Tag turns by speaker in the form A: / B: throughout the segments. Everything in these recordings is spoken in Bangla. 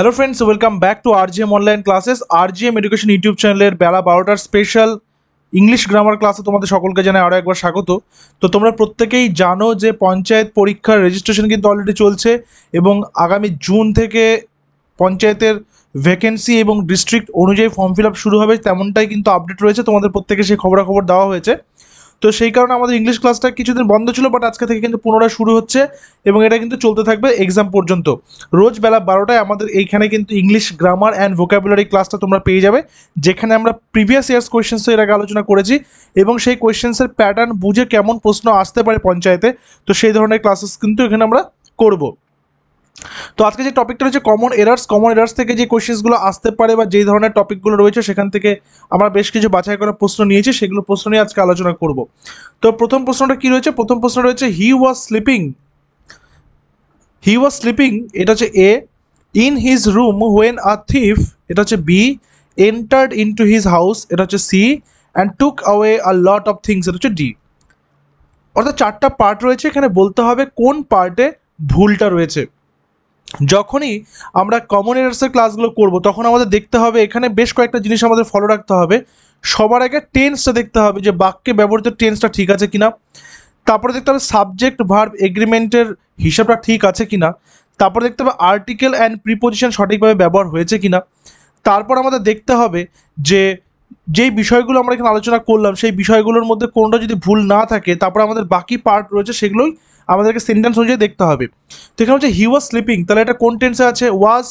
A: Hello friends welcome back to R GM online classes R GM education YouTube চ্যানেলের বেলা বারোটার স্পেশাল ইংলিশ গ্রামার ক্লাসে তোমাদের সকলকে জানাই আরও একবার স্বাগত তো তোমরা প্রত্যেকেই জানো যে পঞ্চায়েত পরীক্ষার রেজিস্ট্রেশন কিন্তু অলরেডি চলছে এবং আগামী জুন থেকে পঞ্চায়েতের ভ্যাকেন্সি এবং ডিস্ট্রিক্ট অনুযায়ী ফর্ম ফিল আপ শুরু হবে তেমনটাই কিন্তু আপডেট রয়েছে তোমাদের প্রত্যেকে সেই খবরাখবর দেওয়া হয়েছে তো সেই কারণে আমাদের ইংলিশ ক্লাসটা কিছুদিন বন্ধ ছিল বাট আজকে থেকে কিন্তু পুনরায় শুরু হচ্ছে এবং এটা কিন্তু চলতে থাকবে এক্সাম পর্যন্ত রোজ বেলা বারোটায় আমাদের এইখানে কিন্তু ইংলিশ গ্রামার অ্যান্ড ভোকাবুলারি ক্লাসটা তোমরা পেয়ে যাবে যেখানে আমরা প্রিভিয়াস ইয়ার্স কোয়েশ্চেন্সের এর আগে আলোচনা করেছি এবং সেই কোয়েশ্চেন্সের প্যাটার্ন বুঝে কেমন প্রশ্ন আসতে পারে পঞ্চায়েতে তো সেই ধরনের ক্লাসেস কিন্তু এখানে আমরা করবো তো আজকে যে টপিকটা রয়েছে কমন এরার্স কমন এরার্স থেকে যে কোয়েশ্চেন্সগুলো আসতে পারে বা যেই ধরনের টপিকগুলো রয়েছে সেখান থেকে আমরা বেশ কিছু বাছাই করা প্রশ্ন নিয়েছি সেগুলো প্রশ্ন নিয়ে আজকে আলোচনা করব তো প্রথম প্রশ্নটা কি রয়েছে প্রথম প্রশ্ন রয়েছে হি was sleeping he was sleeping এটা হচ্ছে A in his room when a thief এটা হচ্ছে B entered into his house এটা হচ্ছে C and took away a lot of things এটা হচ্ছে ডি অর্থাৎ চারটা পার্ট রয়েছে এখানে বলতে হবে কোন পার্টে ভুলটা রয়েছে যখনই আমরা কমন এরার্সের ক্লাসগুলো করব তখন আমাদের দেখতে হবে এখানে বেশ কয়েকটা জিনিস আমাদের ফলো রাখতে হবে সবার আগে টেন্সটা দেখতে হবে যে বাক্যে ব্যবহৃত টেন্সটা ঠিক আছে কিনা তারপরে দেখতে হবে সাবজেক্ট ভার্ব এগ্রিমেন্টের হিসাবটা ঠিক আছে কিনা তারপর দেখতে হবে আর্টিকেল অ্যান্ড প্রিপোজিশন সঠিকভাবে ব্যবহার হয়েছে কিনা তারপর আমাদের দেখতে হবে যে যেই বিষয়গুলো আমরা এখানে আলোচনা করলাম সেই বিষয়গুলোর মধ্যে কোনটা যদি ভুল না থাকে তারপর আমাদের বাকি পার্ট রয়েছে সেগুলোই আমাদেরকে সেন্টেন্স অনুযায়ী দেখতে হবে তো এখানে হচ্ছে হি ওয়াজ স্লিপিং তাহলে এটা কোন টেন্সে আছে ওয়াজ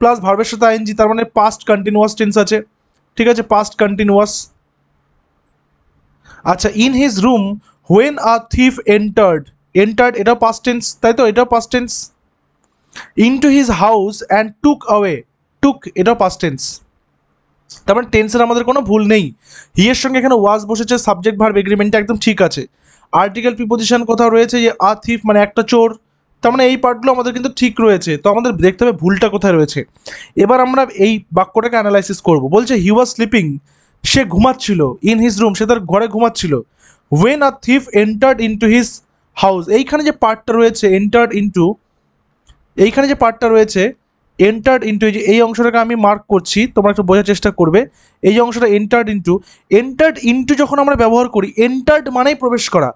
A: প্লাস ভার্বের সাথে আইএনজি তার মানে পাস্ট কন্টিনিউয়াস টেন্স আছে ঠিক আছে পাস্ট কন্টিনিউয়াস আচ্ছা in his room when a thief entered entered এটাও পাস্ট টেন্স তাই তো এটাও past tense into his house and took away took এটাও পাস্ট টেন্স তার মানে টেন্সের আমাদের কোনো ভুল নেই হিয়ের সঙ্গে এখানে ওয়াজ বসেছে সাবজেক্ট ভার্ব এগ্রিমেন্টটা একদম ঠিক আছে আর্টিকেল প্রিপোজিশন কোথাও রয়েছে যে আ থিফ মানে একটা চোর তার মানে এই পার্টগুলো আমাদের কিন্তু ঠিক রয়েছে তো আমাদের দেখতে হবে ভুলটা কোথায় রয়েছে এবার আমরা এই বাক্যটাকে অ্যানালাইসিস করব বলছে হি ওয়াজ স্লিপিং সে ঘুমাচ্ছিল ইন হিজ রুম সে তার ঘরে ঘুমাচ্ছিল when a thief entered into his house এইখানে যে পার্টটা রয়েছে এন্টার্ড ইনটু এইখানে যে পার্টটা রয়েছে এন্টার্ড ইন্টু এই যে এই অংশটাকে আমি মার্ক করছি তোমরা একটু বোঝার চেষ্টা করবে এই অংশটা এন্টার্ড ইন্টু এন্টার্ড ইন্টু যখন আমরা ব্যবহার করি এন্টার্ড মানেই প্রবেশ করা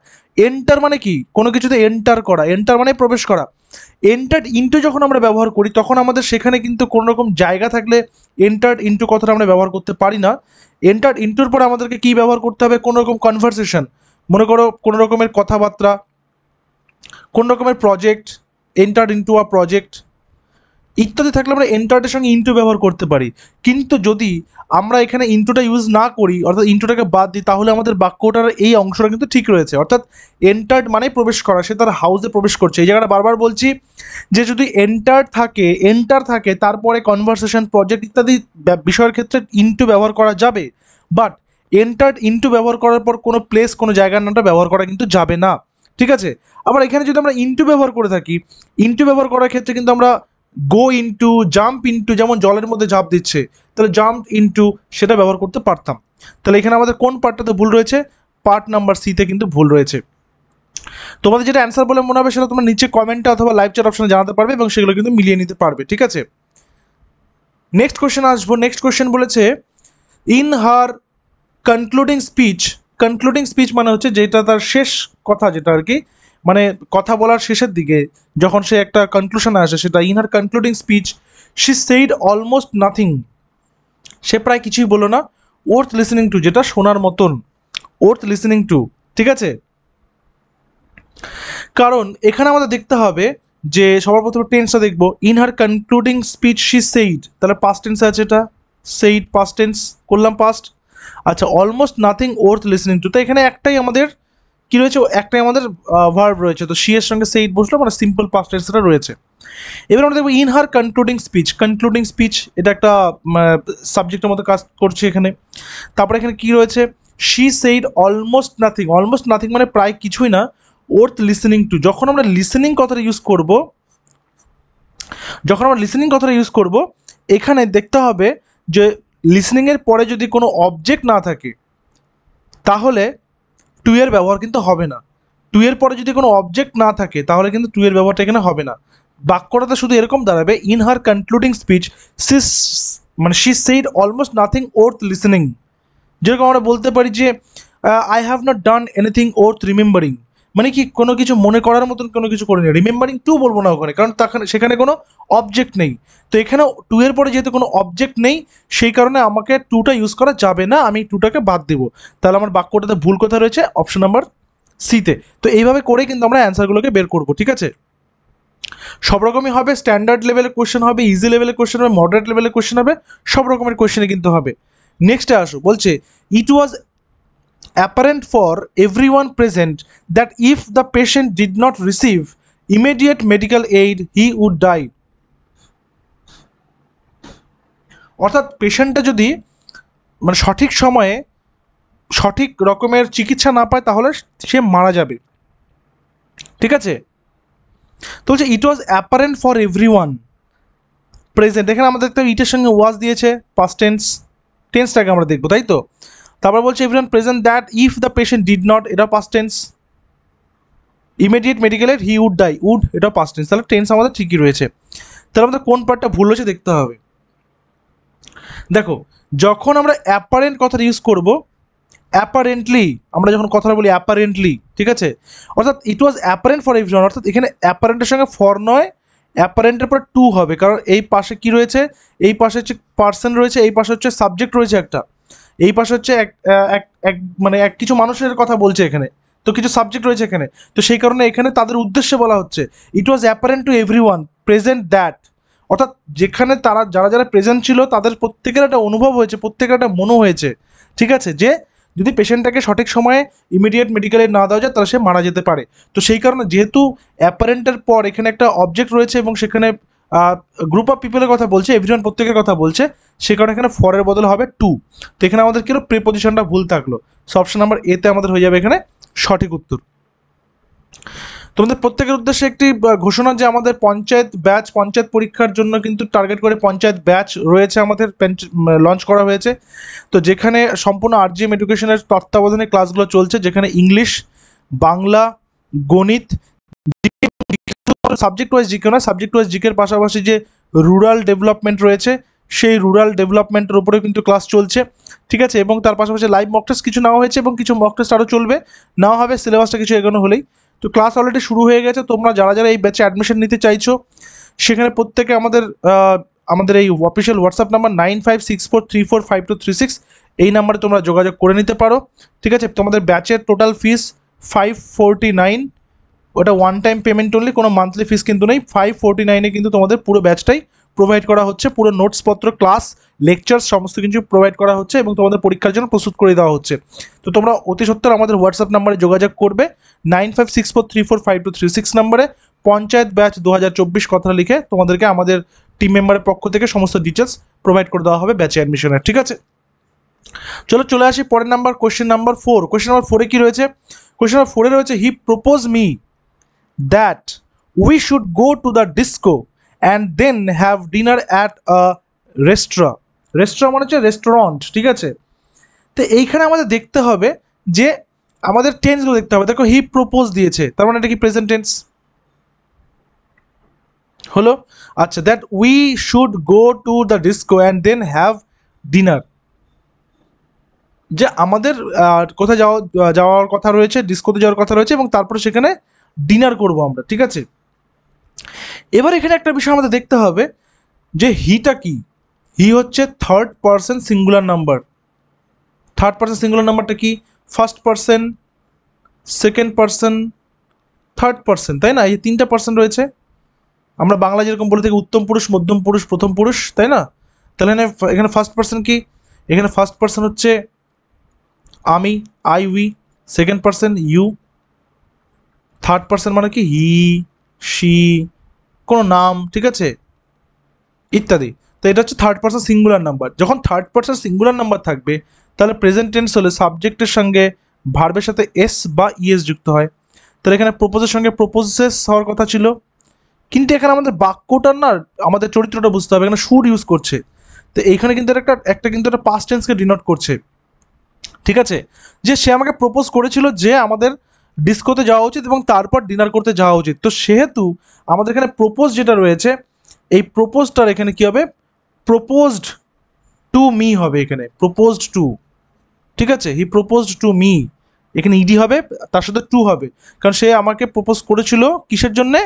A: এন্টার মানে কি কোনো কিছুতে এন্টার করা এন্টার মানে প্রবেশ করা এন্টার্ড ইন্টু যখন আমরা ব্যবহার করি তখন আমাদের সেখানে কিন্তু কোনো রকম জায়গা থাকলে এন্টার্ড ইন্টু কথাটা আমরা ব্যবহার করতে পারি না এন্টার্ড ইন্টুর পর আমাদেরকে কি ব্যবহার করতে হবে কোনো রকম কনভারসেশন মনে করো কোনো রকমের কথাবার্তা কোন রকমের project entered into a project ইত্যাদি থাকলে আমরা এন্টারটের সঙ্গে ইন্টু ব্যবহার করতে পারি কিন্তু যদি আমরা এখানে ইন্টুটা ইউজ না করি অর্থাৎ ইন্টুটাকে বাদ দিই তাহলে আমাদের বাক্যটার এই অংশটা কিন্তু ঠিক রয়েছে অর্থাৎ এন্টার্ড মানে প্রবেশ করা সে তার হাউসে প্রবেশ করছে এই জায়গাটা বারবার বলছি যে যদি এন্টার্ড থাকে এন্টার থাকে তারপরে কনভারসেশন প্রজেক্ট ইত্যাদি বিষয়ের ক্ষেত্রে ইন্টু ব্যবহার করা যাবে বাট এন্টার্ড ইন্টু ব্যবহার করার পর কোনো প্লেস কোনো জায়গার নামটা ব্যবহার করা কিন্তু যাবে না ঠিক আছে আবার এখানে যদি আমরা ইন্টু ব্যবহার করে থাকি ইন্টু ব্যবহার করার ক্ষেত্রে কিন্তু আমরা গো ইন্টু জাম্প ইনটু যেমন জলের মধ্যে ঝাঁপ দিচ্ছে তাহলে জাম্প ইনটু সেটা ব্যবহার করতে পারতাম তাহলে এখানে আমাদের কোন পার্টটাতে ভুল রয়েছে পার্ট নাম্বার সিতে কিন্তু ভুল রয়েছে তোমাদের যেটা অ্যান্সার বলে মনে হবে সেটা তোমরা নিচে কমেন্টে অথবা লাইভ চ্যাট অপশানে জানাতে পারবে এবং সেগুলো কিন্তু মিলিয়ে নিতে পারবে ঠিক আছে নেক্সট কোয়েশ্চেন আসবো নেক্সট কোয়েশ্চেন বলেছে in her concluding speech concluding speech মানে হচ্ছে যেটা তার শেষ কথা যেটা আর কি মানে কথা বলার শেষের দিকে যখন সে একটা কনক্লুশন আসে সেটা in her concluding speech she said almost nothing সে প্রায় কিছুই বলো না ওর্থ লিসেনিং টু যেটা শোনার মতন ওর্থ লিসেনিং টু ঠিক আছে কারণ এখানে আমাদের দেখতে হবে যে সবার প্রথমে টেন্সটা দেখব in her concluding speech she said তাহলে পাস্ট টেন্স আছে এটা সেইড পাস্ট টেন্স করলাম পাস্ট আচ্ছা almost nothing worth listening to তো এখানে একটাই আমাদের কি রয়েছে একটাই আমাদের ভার্ব রয়েছে তো সি এর সঙ্গে সেইট বসলো মানে সিম্পল পাস্ট টেন্সটা রয়েছে এবার আমরা দেখবো in her concluding speech concluding speech এটা একটা সাবজেক্টের মতো কাজ করছে এখানে তারপরে এখানে কি রয়েছে she said almost nothing almost nothing মানে প্রায় কিছুই না ওর্থ লিসেনিং টু যখন আমরা লিসেনিং কথাটা ইউজ করব যখন আমরা লিসেনিং কথাটা ইউজ করব এখানে দেখতে হবে যে লিসেনিংয়ের পরে যদি কোনো অবজেক্ট না থাকে তাহলে টু এর ব্যবহার কিন্তু হবে না টু এর পরে যদি কোনো অবজেক্ট না থাকে তাহলে কিন্তু টু এর ব্যবহারটা এখানে হবে না বাক্যটাতে শুধু এরকম দাঁড়াবে in her concluding speech she's মানে she said almost nothing worth listening যেরকম আমরা বলতে পারি যে I have not done anything worth remembering মানে কি কোনো কিছু মনে করার মতন কোনো কিছু করে নি রিমেম্বারিং টু বলবো না ওখানে কারণ সেখানে কোনো অবজেক্ট নেই তো এখানে টু এর পরে যেহেতু কোনো অবজেক্ট নেই সেই কারণে আমাকে টুটা ইউজ করা যাবে না আমি টুটাকে বাদ দেব তাহলে আমার বাক্যটাতে ভুল কথা রয়েছে অপশন নাম্বার সিতে তো এইভাবে করে কিন্তু আমরা অ্যান্সারগুলোকে বের করব ঠিক আছে সব রকমই হবে স্ট্যান্ডার্ড লেভেলের কোয়েশ্চেন হবে ইজি লেভেলের কোয়েশ্চেন হবে মডারেট লেভেলের কোয়েশ্চেন হবে সব রকমের কোয়েশ্চেনে কিন্তু হবে নেক্সটে আসো বলছে ইট ওয়াজ apparent for everyone present that if the patient did not receive immediate medical aid he would die অর্থাৎ পেশেন্টটা যদি মানে সঠিক সময়ে সঠিক রকমের চিকিৎসা না পায় তাহলে সে মারা যাবে ঠিক আছে তো হচ্ছে it was apparent for everyone present এখানে আমাদের তো ইটের সঙ্গে ওয়াজ দিয়েছে পাস্ট টেন্স টেন্সটাকে আমরা দেখবো তাই তো তারপর বলছে even present that if the patient did not এটা পাস্ট টেন্স ইমিডিয়েট মেডিকেলের হি উড ডাই উড এটা পাস্ট টেন্স তাহলে টেন্স আমাদের ঠিকই রয়েছে তাহলে আমাদের কোন পার্টটা ভুল হয়েছে দেখতে হবে দেখো যখন আমরা অ্যাপারেন্ট কথাটা ইউজ করব অ্যাপারেন্টলি আমরা যখন কথাটা বলি অ্যাপারেন্টলি ঠিক আছে অর্থাৎ ইট ওয়াজ অ্যাপারেন্ট ফর ইভ অর্থাৎ এখানে অ্যাপারেন্টের সঙ্গে ফর নয় অ্যাপারেন্টের পর টু হবে কারণ এই পাশে কি রয়েছে এই পাশে হচ্ছে পার্সন রয়েছে এই পাশে হচ্ছে সাবজেক্ট রয়েছে একটা এই পাশে হচ্ছে এক এক এক মানে এক কিছু মানুষের কথা বলছে এখানে তো কিছু সাবজেক্ট রয়েছে এখানে তো সেই কারণে এখানে তাদের উদ্দেশ্যে বলা হচ্ছে it was apparent to everyone present that অর্থাৎ যেখানে তারা যারা যারা প্রেজেন্ট ছিল তাদের প্রত্যেকের একটা অনুভব হয়েছে প্রত্যেকের একটা মনো হয়েছে ঠিক আছে যে যদি পেশেন্টটাকে সঠিক সময়ে ইমিডিয়েট মেডিকেলে না দেওয়া যায় তাহলে সে মারা যেতে পারে তো সেই কারণে যেহেতু অ্যাপারেন্টের পর এখানে একটা অবজেক্ট রয়েছে এবং সেখানে গ্রুপ অফ পিপলের কথা বলছে এভরিওয়ান প্রত্যেকের কথা বলছে সে কারণে এখানে ফরের বদলে হবে টু তো এখানে আমাদের কি প্রিপোজিশনটা ভুল থাকলো সো অপশন নাম্বার এতে আমাদের হয়ে যাবে এখানে সঠিক উত্তর তোমাদের প্রত্যেকের উদ্দেশ্যে একটি ঘোষণা যে আমাদের পঞ্চায়েত ব্যাচ পঞ্চায়েত পরীক্ষার জন্য কিন্তু টার্গেট করে পঞ্চায়েত ব্যাচ রয়েছে আমাদের লঞ্চ করা হয়েছে তো যেখানে সম্পূর্ণ আরজিএম এডুকেশনের তত্ত্বাবধানে ক্লাসগুলো চলছে যেখানে ইংলিশ বাংলা গণিত সাবজেক্ট ওয়াইজ জিকে না সাবজেক্ট ওয়াইজ জিকের পাশাপাশি যে রুরাল ডেভেলপমেন্ট রয়েছে সেই রুরাল ডেভেলপমেন্টের উপরেও কিন্তু ক্লাস চলছে ঠিক আছে এবং তার পাশাপাশি লাইভ মক টেস্ট কিছু নেওয়া হয়েছে এবং কিছু মক টেস্ট আরও চলবে নেওয়া হবে সিলেবাসটা কিছু এগোনো হলেই তো ক্লাস অলরেডি শুরু হয়ে গেছে তোমরা যারা যারা এই ব্যাচে অ্যাডমিশন নিতে চাইছো সেখানে প্রত্যেকে আমাদের আমাদের এই official WhatsApp number nine five six four three four five two three six এই নাম্বারে তোমরা যোগাযোগ করে নিতে পারো ঠিক আছে তোমাদের ব্যাচের total fees five forty nine ওটা ওয়ান টাইম পেমেন্ট অনলি কোনো মান্থলি ফিস কিন্তু নেই ফাইভ ফোর্টি নাইনে কিন্তু তোমাদের পুরো ব্যাচটাই প্রোভাইড করা হচ্ছে পুরো নোটসপত্র ক্লাস লেকচার সমস্ত কিছু প্রোভাইড করা হচ্ছে এবং তোমাদের পরীক্ষার জন্য প্রস্তুত করে দেওয়া হচ্ছে তো তোমরা অতি সত্তর আমাদের হোয়াটসঅ্যাপ নাম্বারে যোগাযোগ করবে nine five six four three four five two three six নাম্বারে পঞ্চায়েত ব্যাচ দু হাজার চব্বিশ কথা লিখে তোমাদেরকে আমাদের টিম মেম্বারের পক্ষ থেকে সমস্ত ডিটেলস প্রোভাইড করে দেওয়া হবে ব্যাচে অ্যাডমিশনের ঠিক আছে চলো চলে আসি পরের number question number four question number ফোরে কী রয়েছে কোয়েশ্চেন নাম্বার ফোরে রয়েছে he propose me that we should go to the disco and then have dinner at a restaurant রেস্তোরাঁ মানে হচ্ছে রেস্টুরেন্ট ঠিক আছে তো এইখানে আমাদের দেখতে হবে যে আমাদের টেন্সগুলো দেখতে হবে দেখো হি প্রপোজ দিয়েছে তার মানে এটা কি প্রেজেন্ট টেন্স হলো আচ্ছা that we should go to the disco and then have dinner যে আমাদের কোথায় যাওয়া যাওয়ার কথা রয়েছে ডিসকোতে যাওয়ার কথা রয়েছে এবং তারপরে সেখানে ডিনার করব আমরা ঠিক আছে এবার এখানে একটা বিষয় আমাদের দেখতে হবে যে হিটা কি হি হচ্ছে third person singular number third person singular নাম্বারটা কি first person second person third person তাই না এই তিনটা পার্সন রয়েছে আমরা বাংলা যেরকম বলে থাকি উত্তম পুরুষ মধ্যম পুরুষ প্রথম পুরুষ তাই না তাহলে এখানে এখানে ফার্স্ট পার্সন কি এখানে ফার্স্ট পার্সন হচ্ছে আমি I we second person you third person মানে কি হি সি কোনো নাম ঠিক আছে ইত্যাদি তো এটা হচ্ছে থার্ড পার্সন সিঙ্গুলার নাম্বার যখন থার্ড পার্সন সিঙ্গুলার নাম্বার থাকবে তাহলে প্রেজেন্ট টেন্স হলে সাবজেক্টের সঙ্গে ভার্বের সাথে এস বা ইএস e যুক্ত হয় তাহলে এখানে প্রপোজের সঙ্গে প্রপোজেস হওয়ার কথা ছিল কিন্তু এখানে আমাদের বাক্যটার না আমাদের চরিত্রটা বুঝতে হবে এখানে শুড ইউজ করছে তো এইখানে কিন্তু একটা একটা কিন্তু একটা পাস্ট টেন্সকে ডিনোট করছে ঠিক আছে যে সে আমাকে প্রপোজ করেছিল যে আমাদের ডিস্কোতে যাওয়া উচিত এবং তারপর ডিনার করতে যাওয়া উচিত তো সেহেতু আমাদের এখানে প্রপোজ যেটা রয়েছে এই প্রপোজটার এখানে কি হবে প্রপোজড টু মি হবে এখানে প্রপোজড টু ঠিক আছে হি প্রপোজড টু মি এখানে ইডি হবে তার সাথে টু হবে কারণ সে আমাকে প্রপোজ করেছিল কিসের জন্যে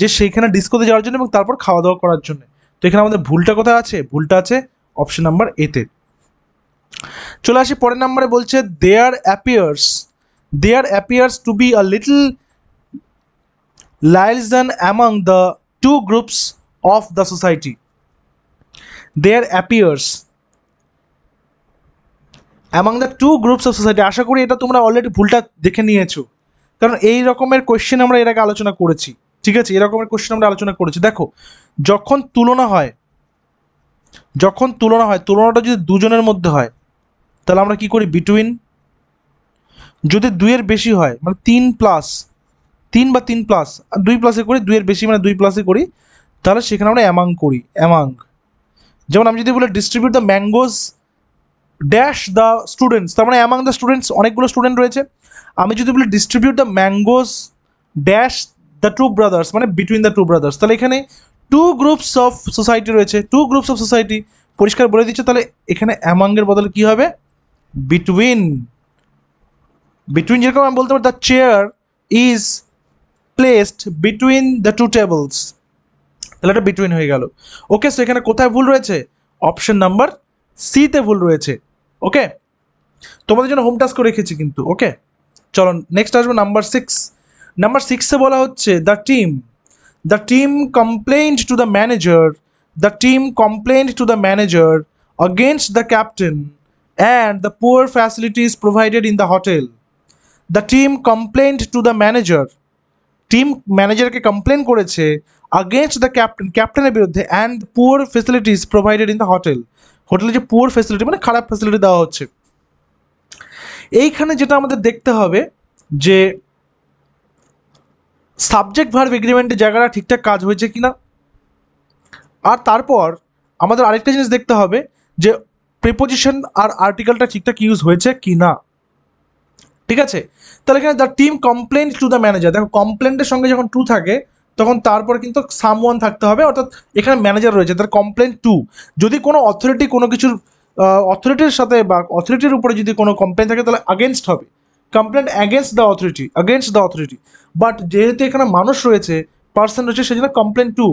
A: যে সেখানে ডিস্কোতে যাওয়ার জন্য এবং তারপর খাওয়া দাওয়া করার জন্য তো এখানে আমাদের ভুলটা কোথায় আছে ভুলটা আছে অপশন নাম্বার এতে চলে আসি পরের নাম্বারে বলছে there appears there appears to be a little liaison among the two groups of the society. There appears among the two groups of society আশা করি এটা তোমরা অলরেডি ভুলটা দেখে নিয়েছো কারণ এই রকমের কোয়েশ্চেন আমরা এর আগে আলোচনা করেছি ঠিক আছে এরকমের কোয়েশ্চেন আমরা আলোচনা করেছি দেখো যখন তুলনা হয় যখন তুলনা হয় তুলনাটা যদি দুজনের মধ্যে হয় তাহলে আমরা কি করি বিটুইন যদি দুইয়ের বেশি হয় মানে তিন প্লাস তিন বা তিন প্লাস দুই প্লাসে করি দুইয়ের বেশি মানে দুই প্লাসে করি তাহলে সেখানে আমরা অ্যামাং করি অ্যামাং যেমন আমি যদি বলি distribute the mangoes dash the students তার মানে অ্যামাং দ্য স্টুডেন্টস অনেকগুলো স্টুডেন্ট রয়েছে আমি যদি বলি distribute the mangoes dash the two brothers মানে বিটুইন দ্য টু ব্রাদার্স তাহলে এখানে টু গ্রুপস অফ সোসাইটি রয়েছে টু গ্রুপস অফ সোসাইটি পরিষ্কার বলে দিচ্ছে তাহলে এখানে অ্যামাংয়ের বদলে কী হবে বিটুইন বিটুইন যেরকম আমি বলতে পারি the chair is placed between the two tables তাহলে এটা বিটুইন হয়ে গেল ওকে সো এখানে কোথায় ভুল রয়েছে অপশন নাম্বার সিতে ভুল রয়েছে ওকে তোমাদের জন্য হোম টাস্ক রেখেছি কিন্তু ওকে চলো নেক্সট আসবো নাম্বার সিক্স নাম্বার সিক্সে বলা হচ্ছে the team the team complained to the manager the team complained to the manager against the captain and the poor facilities provided in the hotel the team complain to the manager team ম্যানেজারকে কমপ্লেন করেছে আগেনস্ট দ্য ক্যাপ্টেন ক্যাপ্টেনের বিরুদ্ধে and poor facilities provided in the hotel হোটেলে যে পুয়ার ফেসিলিটি মানে খারাপ ফেসিলিটি দেওয়া হচ্ছে এইখানে যেটা আমাদের দেখতে হবে যে সাবজেক্ট ভার্ব এগ্রিমেন্টের জায়গাটা ঠিকঠাক কাজ হয়েছে কি না আর তারপর আমাদের আরেকটা জিনিস দেখতে হবে যে প্রিপোজিশন আর আর্টিকেলটা ঠিকঠাক ইউজ হয়েছে কি না ঠিক আছে তাহলে এখানে the team complain to the manager দেখো কমপ্লেনের সঙ্গে যখন টু থাকে তখন তারপর কিন্তু সাম ওয়ান থাকতে হবে অর্থাৎ এখানে ম্যানেজার রয়েছে তার কমপ্লেন টু যদি কোনো অথরিটি কোনো কিছুর অথরিটির সাথে বা অথরিটির উপরে যদি কোনো কমপ্লেন থাকে তাহলে আগেনস্ট হবে complain against the authority against the authority but যেহেতু এখানে মানুষ রয়েছে পার্সন রয়েছে সেজন্য কমপ্লেন টু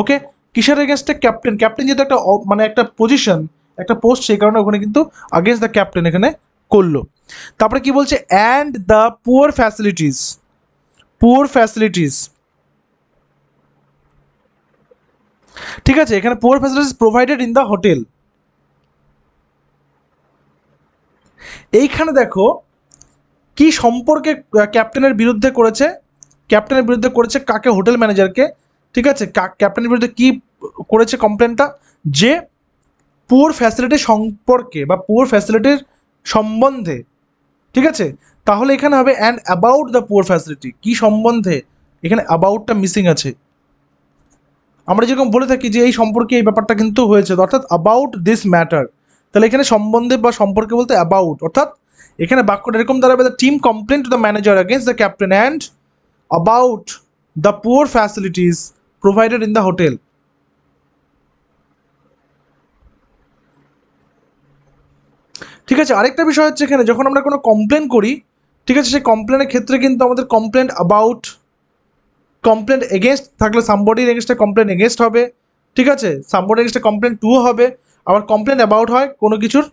A: ওকে কিসের এগেনস্টে ক্যাপ্টেন ক্যাপ্টেন যেহেতু একটা মানে একটা পজিশন একটা পোস্ট সেই কারণে ওখানে কিন্তু আগেনস্ট দ্য ক্যাপ্টেন এখানে করলো তারপরে কি বলছে and the poor facilities poor facilities ঠিক আছে এখানে poor facilities provided in the hotel এইখানে দেখো কি সম্পর্কে ক্যাপ্টেনের বিরুদ্ধে করেছে ক্যাপ্টেনের বিরুদ্ধে করেছে কাকে হোটেল ম্যানেজারকে ঠিক আছে ক্যাপ্টেনের বিরুদ্ধে কি করেছে কমপ্লেনটা যে পুয়ার ফ্যাসিলিটি সম্পর্কে বা পুয়ার ফ্যাসিলিটির সম্বন্ধে ঠিক আছে তাহলে এখানে হবে and about the poor facility কী সম্বন্ধে এখানে অ্যাবাউটটা মিসিং আছে আমরা যেরকম বলে থাকি যে এই সম্পর্কে এই ব্যাপারটা কিন্তু হয়েছে অর্থাৎ অ্যাবাউট দিস ম্যাটার তাহলে এখানে সম্বন্ধে বা সম্পর্কে বলতে অ্যাবাউট অর্থাৎ এখানে বাক্যটা এরকম দাঁড়াবে the team complain to the manager against the captain and about the poor facilities provided in the hotel ঠিক আছে আরেকটা বিষয় হচ্ছে এখানে যখন আমরা কোনো কমপ্লেন করি ঠিক আছে সেই কমপ্লেনের ক্ষেত্রে কিন্তু আমাদের কমপ্লেন অ্যাবাউট কমপ্লেন এগেনস্ট থাকলে সাম্বডির এগেনস্টে কমপ্লেন এগেনস্ট হবে ঠিক আছে সামবডির এগেনস্টে কমপ্লেন টুও হবে আবার কমপ্লেন অ্যাবাউট হয় কোনো কিছুর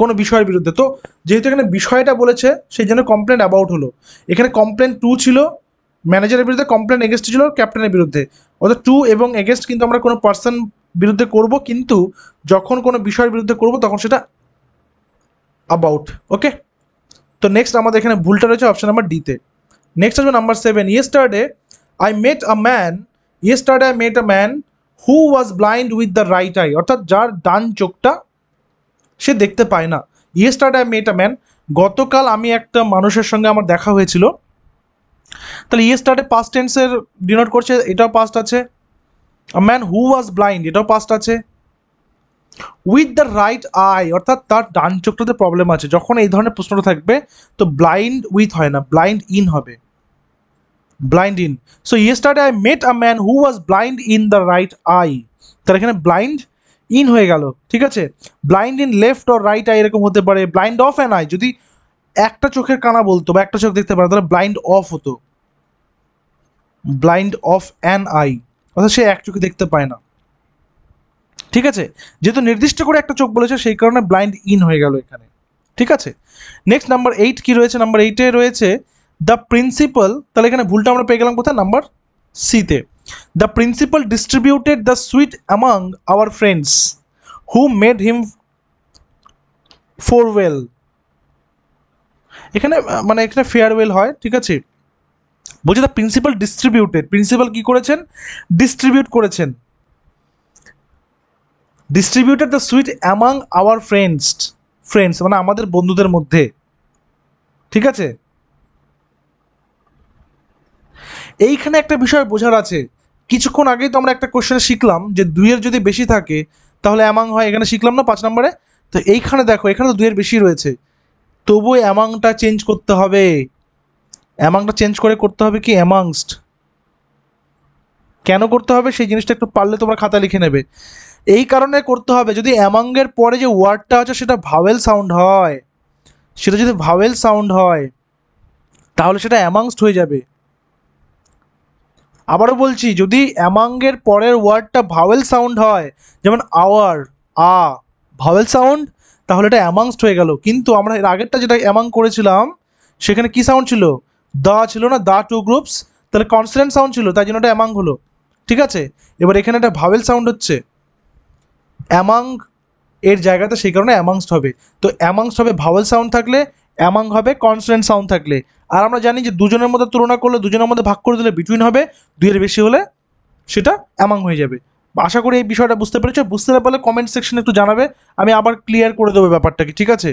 A: কোনো বিষয়ের বিরুদ্ধে তো যেহেতু এখানে বিষয়টা বলেছে সেই জন্য কমপ্লেন অ্যাবাউট হলো এখানে কমপ্লেন টু ছিল ম্যানেজারের বিরুদ্ধে কমপ্লেন এগেনস্ট ছিল ক্যাপ্টেনের বিরুদ্ধে অর্থাৎ টু এবং এগেনস্ট কিন্তু আমরা কোনো পার্সন বিরুদ্ধে করব কিন্তু যখন কোনো বিষয়ের বিরুদ্ধে করব তখন সেটা অ্যাবাউট ওকে তো নেক্সট আমাদের এখানে ভুলটা রয়েছে অপশান নাম্বার ডিতে নেক্সট আসবে number seven yesterday I met a man yesterday I met a man who was blind with the right eye অর্থাৎ যার ডান চোখটা সে দেখতে পায় না yesterday I met a man গতকাল আমি একটা মানুষের সঙ্গে আমার দেখা হয়েছিল তাহলে ইয়েস্টারডে পাস্ট টেন্সের ডিনোট করছে এটাও পাস্ট আছে a man who was blind এটাও পাস্ট আছে উইথ দ্য রাইট আই অর্থাৎ তার ডান চোখটাতে প্রবলেম আছে যখন এই ধরনের প্রশ্নটা থাকবে তো ব্লাইন্ড উইথ হয় না ব্লাইন্ড ইন হবে blind in so yesterday I met a man who was blind in the right eye তার এখানে ব্লাইন্ড ইন হয়ে গেল ঠিক আছে blind in left or right eye এরকম হতে পারে ব্লাইন্ড অফ অ্যান আই যদি একটা চোখের কানা বলতো বা একটা চোখ দেখতে পারে তাহলে ব্লাইন্ড অফ হতো ব্লাইন্ড অফ অ্যান আই অর্থাৎ সে এক চোখে দেখতে পায় না ঠিক আছে যেহেতু নির্দিষ্ট করে একটা চোখ বলেছে সেই কারণে ব্লাইন্ড ইন হয়ে গেল এখানে ঠিক আছে নেক্সট নাম্বার এইট কি রয়েছে নাম্বার এইটে রয়েছে দ্য প্রিন্সিপাল তাহলে এখানে ভুলটা আমরা পেয়ে গেলাম কোথায় নাম্বার সিতে the principal distributed the sweet among our friends who made him farewell এখানে মানে এখানে ফেয়ারওয়েল হয় ঠিক আছে বলছে দ্য প্রিন্সিপাল ডিস্ট্রিবিউটেড প্রিন্সিপাল কি করেছেন ডিস্ট্রিবিউট করেছেন distributed the sweet among our friends friends মানে আমাদের বন্ধুদের মধ্যে ঠিক আছে এইখানে একটা বিষয় বোঝার আছে কিছুক্ষণ আগেই তো আমরা একটা কোশ্চেন শিখলাম যে দুইয়ের যদি বেশি থাকে তাহলে অ্যামাং হয় এখানে শিখলাম না পাঁচ নম্বরে তো এইখানে দেখো এখানে তো দুইয়ের বেশি রয়েছে তবু অ্যামাংটা চেঞ্জ করতে হবে অ্যামাংটা চেঞ্জ করে করতে হবে কি অ্যামাংস্ট কেন করতে হবে সেই জিনিসটা একটু পারলে তোমরা খাতা লিখে নেবে এই কারণে করতে হবে যদি অ্যামাঙ্গের পরে যে ওয়ার্ডটা আছে সেটা ভাওয়েল সাউন্ড হয় সেটা যদি ভাওয়েল সাউন্ড হয় তাহলে সেটা অ্যামাংসড হয়ে যাবে আবারও বলছি যদি অ্যামাঙ্গের পরের ওয়ার্ডটা ভাওয়েল সাউন্ড হয় যেমন আওয়ার আ ভাওয়েল সাউন্ড তাহলে এটা অ্যামাংসড হয়ে গেল কিন্তু আমরা এর আগেরটা যেটা অ্যামাং করেছিলাম সেখানে কি সাউন্ড ছিল দা ছিল না দা টু গ্রুপস তাহলে কনস্ট্যান্ট সাউন্ড ছিল তাই জন্য এটা অ্যামাং হলো ঠিক আছে এবার এখানে একটা ভাওয়েল সাউন্ড হচ্ছে অ্যামাং এর জায়গাতে সেই কারণে অ্যামাংস হবে তো অ্যামাংস্ট হবে ভাওয়েল সাউন্ড থাকলে অ্যামাং হবে কনসোনেন্ট সাউন্ড থাকলে আর আমরা জানি যে দুজনের মধ্যে তুলনা করলে দুজনের মধ্যে ভাগ করে দিলে বিটুইন হবে দুইয়ের বেশি হলে সেটা অ্যামাং হয়ে যাবে আশা করি এই বিষয়টা বুঝতে পেরেছো বুঝতে না পারলে কমেন্ট সেকশনে একটু জানাবে আমি আবার ক্লিয়ার করে দেবো ব্যাপারটাকে ঠিক আছে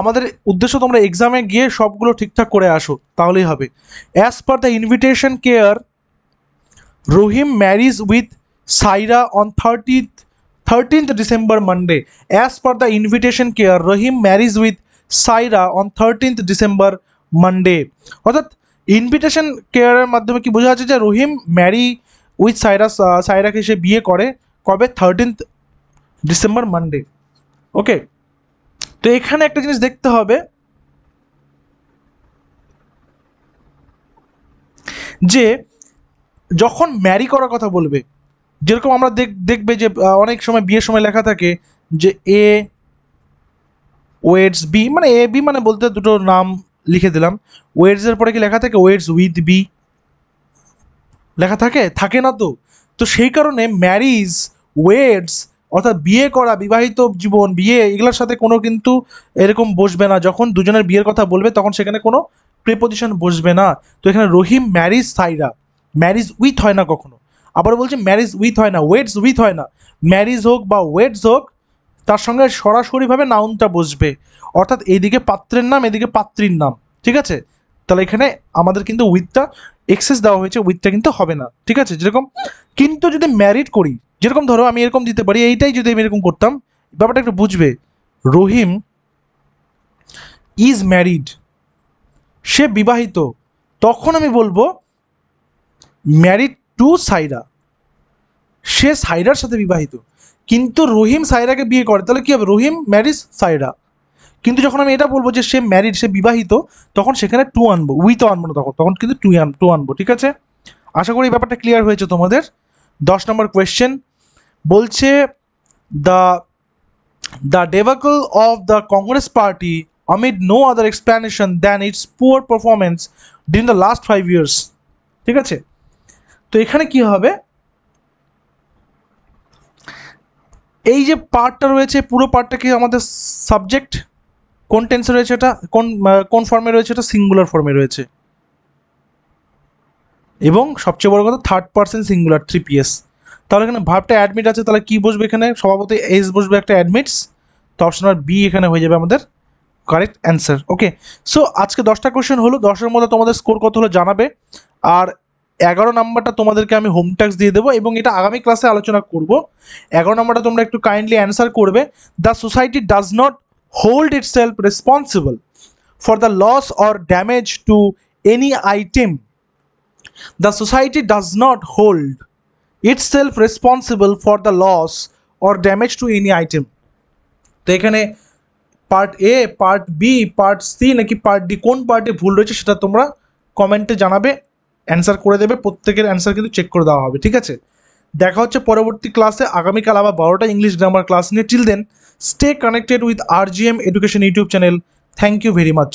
A: আমাদের উদ্দেশ্য তোমরা এক্সামে গিয়ে সবগুলো ঠিকঠাক করে আসো তাহলেই হবে as per the invitation card Rahim marriage with Saira on 30th, 13th December Monday. As per the invitation care, Rahim marries with Saira on 13th December Monday. অর্থাৎ ইনভিটেশন কেয়ারের মাধ্যমে কি বোঝা যাচ্ছে যে রহিম ম্যারি উইথ সাইরা সাইরাকে সে বিয়ে করে কবে থার্টিন্থ ডিসেম্বর মানডে ওকে তো এখানে একটা জিনিস দেখতে হবে যে যখন ম্যারি করার কথা বলবে যেরকম আমরা দেখবে যে অনেক সময় বিয়ের সময় লেখা থাকে যে এ ওয়েডস বি মানে এ বি মানে বলতে দুটো নাম লিখে দিলাম ওয়েডসের পরে কি লেখা থাকে ওয়েডস উইথ বি লেখা থাকে থাকে না তো তো সেই কারণে ম্যারিজ ওয়েডস অর্থাৎ বিয়ে করা বিবাহিত জীবন বিয়ে এগুলোর সাথে কোনো কিন্তু এরকম বসবে না যখন দুজনের বিয়ের কথা বলবে তখন সেখানে কোনো প্রিপোজিশন বসবে না তো এখানে Rahim marriage Saira marriage with হয় না কখনো আবার বলছে ম্যারেজ উইথ হয় না ওয়েটস উইথ হয় না ম্যারেজ হোক বা ওয়েটস হোক তার সঙ্গে সরাসরিভাবে নাউনটা বসবে অর্থাৎ এইদিকে পাত্রের নাম এদিকে পাত্রীর নাম ঠিক আছে তাহলে এখানে আমাদের কিন্তু উইথটা এক্সেস দেওয়া হয়েছে উইথটা কিন্তু হবে না ঠিক আছে যেরকম কিন্তু যদি ম্যারিড করি যেরকম ধরো আমি এরকম দিতে পারি এইটাই যদি আমি এরকম করতাম ব্যাপারটা একটু বুঝবে রহিম ইজ ম্যারিড সে বিবাহিত তখন আমি বলবো ম্যারিড টু সাইরা সে সাইরার সাথে বিবাহিত কিন্তু রহিম সাইরাকে বিয়ে করে তাহলে কী হবে রহিম ম্যারিজ সাইরা কিন্তু যখন আমি এটা বলবো যে সে ম্যারিড সে বিবাহিত তখন সেখানে টু আনবো উইথ আনবো না তখন তখন কিন্তু টু আন টু আনবো ঠিক আছে আশা করি ব্যাপারটা ক্লিয়ার হয়েছে তোমাদের দশ নম্বর কোয়েশ্চেন বলছে the the debacle of the Congress party omitted no other explanation than its poor performance in the last five years ঠিক আছে তো এখানে কি হবে এই যে পার্টটা রয়েছে পুরো পার্টটা কি আমাদের সাবজেক্ট কোন টেন্সে রয়েছে এটা কোন কোন ফর্মে রয়েছে এটা সিঙ্গুলার ফর্মে রয়েছে এবং সবচেয়ে বড় কথা third person singular three PS তাহলে এখানে ভাবটা অ্যাডমিট আছে তাহলে কি বসবে এখানে সভাপতি এস বসবে একটা অ্যাডমিটস তো অপশন আর বি এখানে হয়ে যাবে আমাদের কারেক্ট অ্যান্সার ওকে সো আজকে দশটা কোয়েশ্চেন হলো দশের মধ্যে তোমাদের স্কোর কত হলো জানাবে আর এগারো নাম্বারটা তোমাদেরকে আমি হোম ট্যাক্স দিয়ে দেবো এবং এটা আগামী ক্লাসে আলোচনা করব এগারো নাম্বারটা তোমরা একটু কাইন্ডলি অ্যান্সার করবে the society does not hold itself responsible for the loss or damage to any item the society does not hold itself responsible for the loss or damage to any item তো এখানে part A part B part C নাকি পার্ট ডি কোন পার্টে ভুল রয়েছে সেটা তোমরা কমেন্টে জানাবে অ্যান্সার করে দেবে প্রত্যেকের অ্যান্সার কিন্তু চেক করে দেওয়া হবে ঠিক আছে দেখা হচ্ছে পরবর্তী ক্লাসে আগামীকাল আবার বারোটা ইংলিশ গ্রামার ক্লাস নিয়ে till then stay connected with R G M education YouTube channel thank you very much